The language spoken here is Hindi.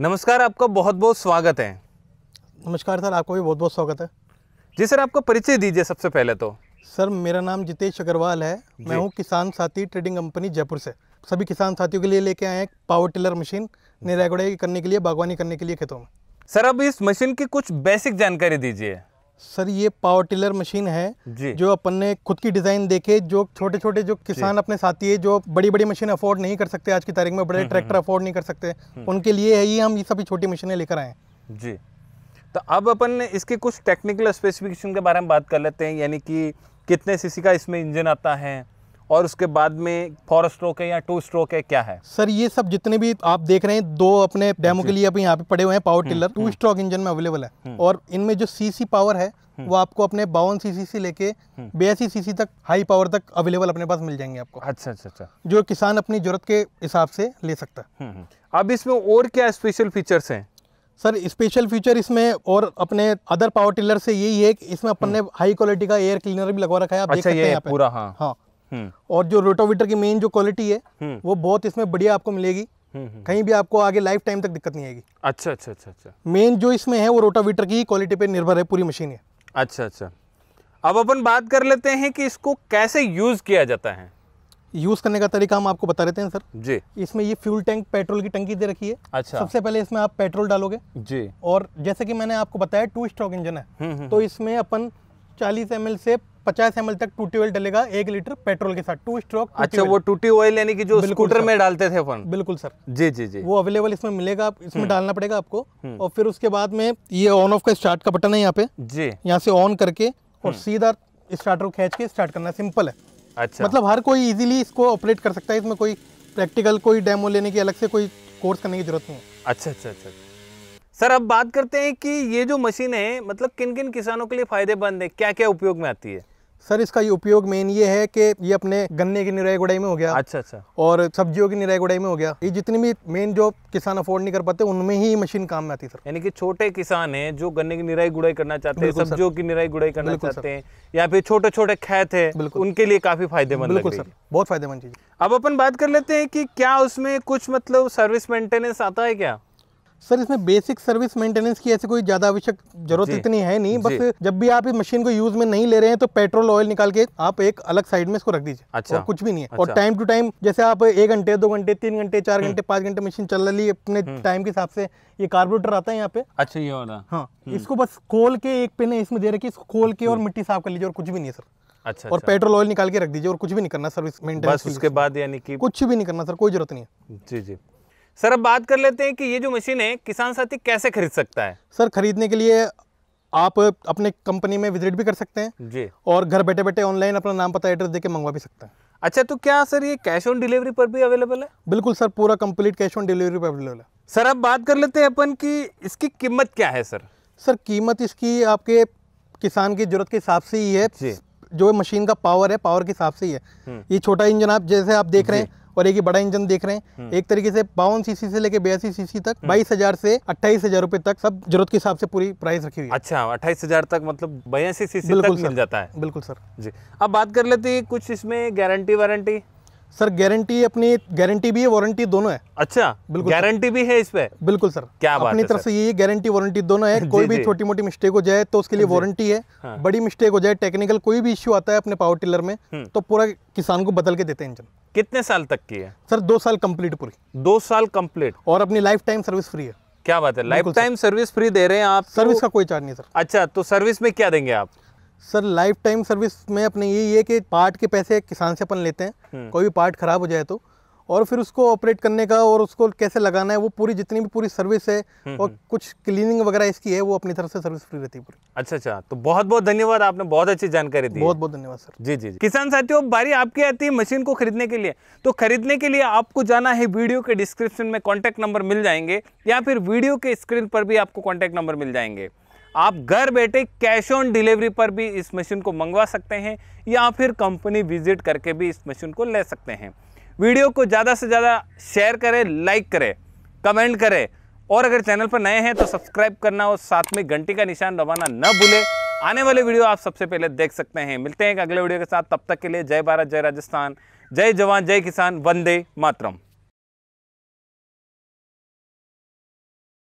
नमस्कार आपका बहुत बहुत स्वागत है नमस्कार सर आपको भी बहुत बहुत स्वागत है जी सर आपका परिचय दीजिए सबसे पहले तो सर मेरा नाम जितेश अग्रवाल है मैं हूँ किसान साथी ट्रेडिंग कंपनी जयपुर से सभी किसान साथियों के लिए लेके आए हैं पावर टिलर मशीन निरागुड़ाई करने के लिए बागवानी करने के लिए खेतों में सर अब इस मशीन की कुछ बेसिक जानकारी दीजिए सर ये पावर टिलर मशीन है जो अपन ने खुद की डिजाइन देखे जो छोटे छोटे जो किसान अपने साथी है जो बड़ी बड़ी मशीन अफोर्ड नहीं कर सकते आज की तारीख में बड़े ट्रैक्टर हम्म, हम्म। अफोर्ड नहीं कर सकते हम्म। उनके लिए है ये हम ये सभी छोटी मशीनें लेकर आए जी तो अब अपन इसके कुछ टेक्निकल स्पेसिफिकेशन के बारे में बात कर लेते हैं यानी कि कितने सीसी का इसमें इंजन आता है और उसके बाद में फोर स्ट्रोक है या टू स्ट्रोक है क्या है सर ये सब जितने भी आप देख रहे हैं दो अपने डेमो के लिए अभी यहाँ पे पड़े हुए हैं power tiller two stroke engine में अवेलेबल है हम्म। और इनमें जो सीसी पावर है हम्म। वो आपको अपने बावन सीसी से लेके हम्म। बयासी सीसी तक हाई पावर तक अवेलेबल अपने पास मिल जाएंगे आपको अच्छा अच्छा अच्छा जो किसान अपनी जरूरत के हिसाब से ले सकता है अब इसमें और क्या स्पेशल फीचर्स हैं सर स्पेशल फीचर इसमें और अपने अदर पावर टिलर से यही है कि इसमें अपन ने हाई क्वालिटी का एयर क्लीनर भी लगवा रखा है आप अच्छा देख सकते हैं पूरा हाँ हाँ हम्म। और जो रोटोवीटर की मेन जो क्वालिटी है हम्म। वो बहुत इसमें बढ़िया आपको मिलेगी हम्म, कहीं भी आपको आगे लाइफ टाइम तक दिक्कत नहीं आएगी अच्छा अच्छा अच्छा अच्छा मेन जो इसमें है वो रोटोवीटर की क्वालिटी पर निर्भर है पूरी मशीन है अच्छा अच्छा अब अपन बात कर लेते हैं कि इसको कैसे यूज किया जाता है यूज करने का तरीका हम आपको बता रहे हैं सर जी इसमें ये फ्यूल टैंक पेट्रोल की टंकी दे रखी है अच्छा सबसे पहले इसमें आप पेट्रोल डालोगे जी और जैसे कि मैंने आपको बताया टू स्ट्रोक इंजन है तो इसमें अपन 40 एम से पचास एम तक टूटी ऑयल डलेगा एक लीटर पेट्रोल के साथ टू स्ट्रोक अच्छा वो टूटी ऑयल यानी कि जो स्कूटर में डालते थे अपन बिल्कुल सर जी जी जी वो अवेलेबल इसमें मिलेगा इसमें हम्म। डालना पड़ेगा आपको हम्म। और फिर उसके बाद में ये ऑन ऑफ का स्टार्ट का बटन है यहाँ पे जी यहाँ से ऑन करके और हम्म। सीधा स्टार्टर को खींच के स्टार्ट करना सिंपल है अच्छा मतलब हर कोई इजिली इसको ऑपरेट कर सकता है इसमें कोई प्रैक्टिकल कोई डेमो लेने की अलग से कोई कोर्स करने की जरूरत नहीं है अच्छा अच्छा अच्छा सर अब बात करते हैं कि ये जो मशीन है मतलब किन किन किसानों के लिए फायदेमंद है क्या क्या उपयोग में आती है सर इसका उपयोग मेन ये है कि ये अपने गन्ने की निराई गुड़ाई में हो गया अच्छा अच्छा और सब्जियों की निराई गुड़ाई में हो गया ये जितनी भी मेन जो किसान अफोर्ड नहीं कर पाते उनमें ही मशीन काम में आती है सर यानी कि छोटे किसान हैं जो गन्ने की निराई गुड़ाई करना चाहते हैं सब्जियों की निराई गुड़ाई करना चाहते हैं या फिर छोटे छोटे खेत है उनके लिए काफी फायदेमंद बिल्कुल सर बहुत फायदेमंद चीज अब अपन बात कर लेते हैं कि क्या उसमें कुछ मतलब सर्विस मेंटेनेंस आता है क्या सर इसमें बेसिक सर्विस मेंटेनेंस की ऐसी कोई ज्यादा आवश्यक जरूरत इतनी है नहीं बस जब भी आप इस मशीन को यूज में नहीं ले रहे हैं तो पेट्रोल ऑयल निकाल के आप एक अलग साइड में इसको रख दीजिए अच्छा कुछ भी नहीं है और टाइम टू टाइम जैसे आप एक घंटे दो घंटे तीन घंटे चार हम्म। घंटे पांच घंटे मशीन चल रही अपने टाइम हम्म। के हिसाब से ये कार्बोरेटर आता है यहाँ पे अच्छा ये वाला हाँ हम्म। इसको बस खोल के एक पिन इसमें दे रखी इसको खोल के और मिट्टी साफ कर लीजिए और कुछ भी नहीं है सर अच्छा और अच्छा। पेट्रोल ऑयल निकाल के रख दीजिए और कुछ भी नहीं करना सर्विस मेंटेनेंस उसके बाद यानी कि कुछ भी नहीं करना सर कोई जरूरत नहीं है जी जी सर अब बात कर लेते हैं कि ये जो मशीन है किसान साथी कैसे खरीद सकता है सर खरीदने के लिए आप अपने कंपनी में विजिट भी कर सकते हैं जी और घर बैठे बैठे ऑनलाइन अपना नाम पता एड्रेस देके मंगवा भी सकते हैं अच्छा तो क्या सर ये कैश ऑन डिलीवरी पर भी अवेलेबल है बिल्कुल सर पूरा कंप्लीट कैश ऑन डिलीवरी पर अवेलेबल है सर अब बात कर लेते हैं अपन की इसकी कीमत क्या है सर सर कीमत इसकी आपके किसान की जरूरत के हिसाब से ही है जो मशीन का पावर है पावर के हिसाब से ही है हम्म। ये छोटा इंजन आप जैसे आप देख रहे हैं और एक ये बड़ा इंजन देख रहे हैं हम्म। एक तरीके से बावन सीसी से लेके बयासी सीसी तक हम्म। बाईस हजार से अट्ठाईस हजार रुपए तक सब जरूरत के हिसाब से पूरी प्राइस रखी हुई है अच्छा अट्ठाईस हजार तक मतलब बयासी सीसी तक मिल जाता है बिल्कुल सर जी अब बात कर लेते हैं कुछ इसमें गारंटी वारंटी सर गारंटी अपनी गारंटी भी है वारंटी दोनों है अच्छा बिल्कुल गारंटी भी है इस पे बिल्कुल सर क्या बात अपनी तरफ से ये गारंटी वारंटी दोनों है कोई भी छोटी मोटी मिस्टेक हो जाए तो उसके लिए वारंटी है हाँ। बड़ी मिस्टेक हो जाए टेक्निकल कोई भी इश्यू आता है अपने पावर टिलर में हम्म। तो पूरा किसान को बदल के देते हैं इंजन कितने साल तक की है सर दो साल कंप्लीट पूरी दो साल कंप्लीट और अपनी लाइफ टाइम सर्विस फ्री है क्या बात है लाइफ टाइम सर्विस फ्री दे रहे हैं आप सर्विस तो- का कोई चार्ज नहीं सर अच्छा तो सर्विस में क्या देंगे आप सर लाइफ टाइम सर्विस में अपने ये ये कि पार्ट के पैसे किसान से अपन लेते हैं हम्म। कोई भी पार्ट खराब हो जाए तो और फिर उसको ऑपरेट करने का और उसको कैसे लगाना है वो पूरी जितनी भी पूरी सर्विस है हम्म, और हम्म। कुछ क्लीनिंग वगैरह इसकी है वो अपनी तरफ से सर्विस फ्री रहती है पूरी अच्छा अच्छा तो बहुत बहुत धन्यवाद आपने बहुत अच्छी जानकारी दी बहुत बहुत धन्यवाद सर जी जी, जी। किसान साथियों बारी आपकी आती है मशीन को खरीदने के लिए तो खरीदने के लिए आपको जाना है वीडियो के डिस्क्रिप्शन में कॉन्टैक्ट नंबर मिल जाएंगे या फिर वीडियो के स्क्रीन पर भी आपको कॉन्टैक्ट नंबर मिल जाएंगे आप घर बैठे कैश ऑन डिलीवरी पर भी इस मशीन को मंगवा सकते हैं या फिर कंपनी विजिट करके भी इस मशीन को ले सकते हैं वीडियो को ज़्यादा से ज़्यादा शेयर करें लाइक करें कमेंट करें और अगर चैनल पर नए हैं तो सब्सक्राइब करना और साथ में घंटी का निशान दबाना न भूलें आने वाले वीडियो आप सबसे पहले देख सकते हैं मिलते हैं अगले वीडियो के साथ तब तक के लिए जय भारत जय राजस्थान जय जवान जय किसान वंदे मातरम